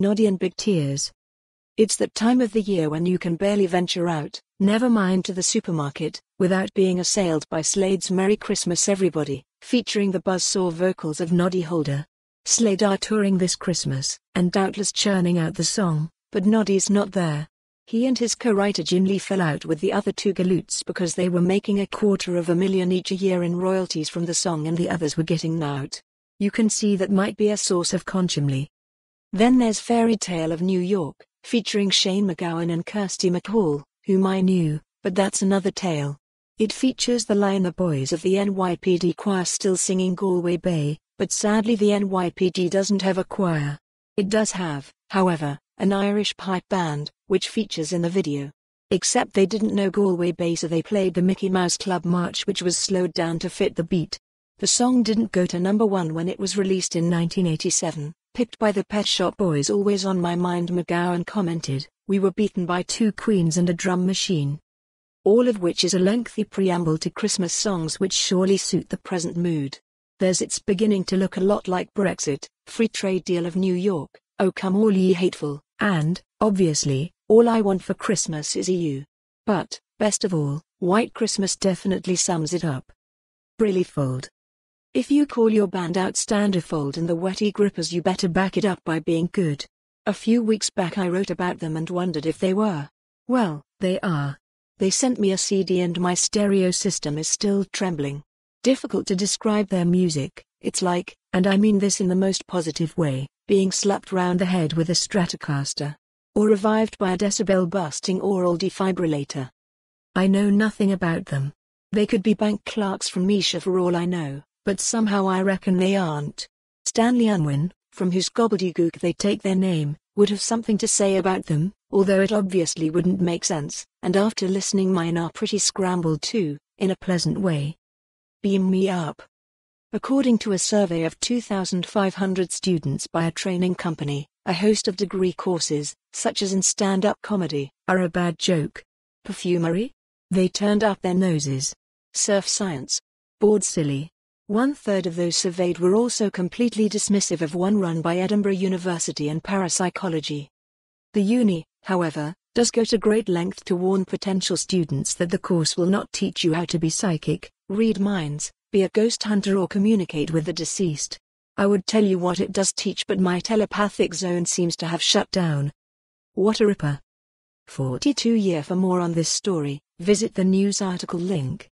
Noddy and big tears. It's that time of the year when you can barely venture out, never mind to the supermarket, without being assailed by Slade's Merry Christmas Everybody, featuring the buzzsaw vocals of Noddy Holder. Slade are touring this Christmas, and doubtless churning out the song, but Noddy's not there. He and his co-writer Jim Lee fell out with the other two Galoots because they were making a quarter of a million each a year in royalties from the song and the others were getting out. You can see that might be a source of contumely. Then there's Fairy Tale of New York, featuring Shane McGowan and Kirsty McCall, whom I knew, but that's another tale. It features the the boys of the NYPD choir still singing Galway Bay, but sadly the NYPD doesn't have a choir. It does have, however, an Irish pipe band, which features in the video. Except they didn't know Galway bass so they played the Mickey Mouse Club March which was slowed down to fit the beat. The song didn't go to number one when it was released in 1987, picked by the Pet Shop Boys Always On My Mind McGowan commented, we were beaten by two queens and a drum machine. All of which is a lengthy preamble to Christmas songs which surely suit the present mood. There's It's Beginning to Look a Lot Like Brexit, Free Trade Deal of New York, Oh Come All Ye Hateful, and, obviously, all I want for Christmas is you. But, best of all, White Christmas definitely sums it up. Brilly Fold. If you call your band Outstander Fold and the Wetty Grippers you better back it up by being good. A few weeks back I wrote about them and wondered if they were. Well, they are. They sent me a CD and my stereo system is still trembling. Difficult to describe their music, it's like, and I mean this in the most positive way, being slapped round the head with a Stratocaster, or revived by a decibel-busting oral defibrillator. I know nothing about them. They could be bank clerks from Misha for all I know, but somehow I reckon they aren't. Stanley Unwin, from whose gobbledygook they take their name, would have something to say about them, although it obviously wouldn't make sense, and after listening mine are pretty scrambled too, in a pleasant way. Beam me up. According to a survey of 2,500 students by a training company, a host of degree courses, such as in stand up comedy, are a bad joke. Perfumery? They turned up their noses. Surf science? Bored silly. One third of those surveyed were also completely dismissive of one run by Edinburgh University and parapsychology. The uni, however, does go to great length to warn potential students that the course will not teach you how to be psychic, read minds, be a ghost hunter or communicate with the deceased. I would tell you what it does teach, but my telepathic zone seems to have shut down. What a ripper. 42 year for more on this story, visit the news article link.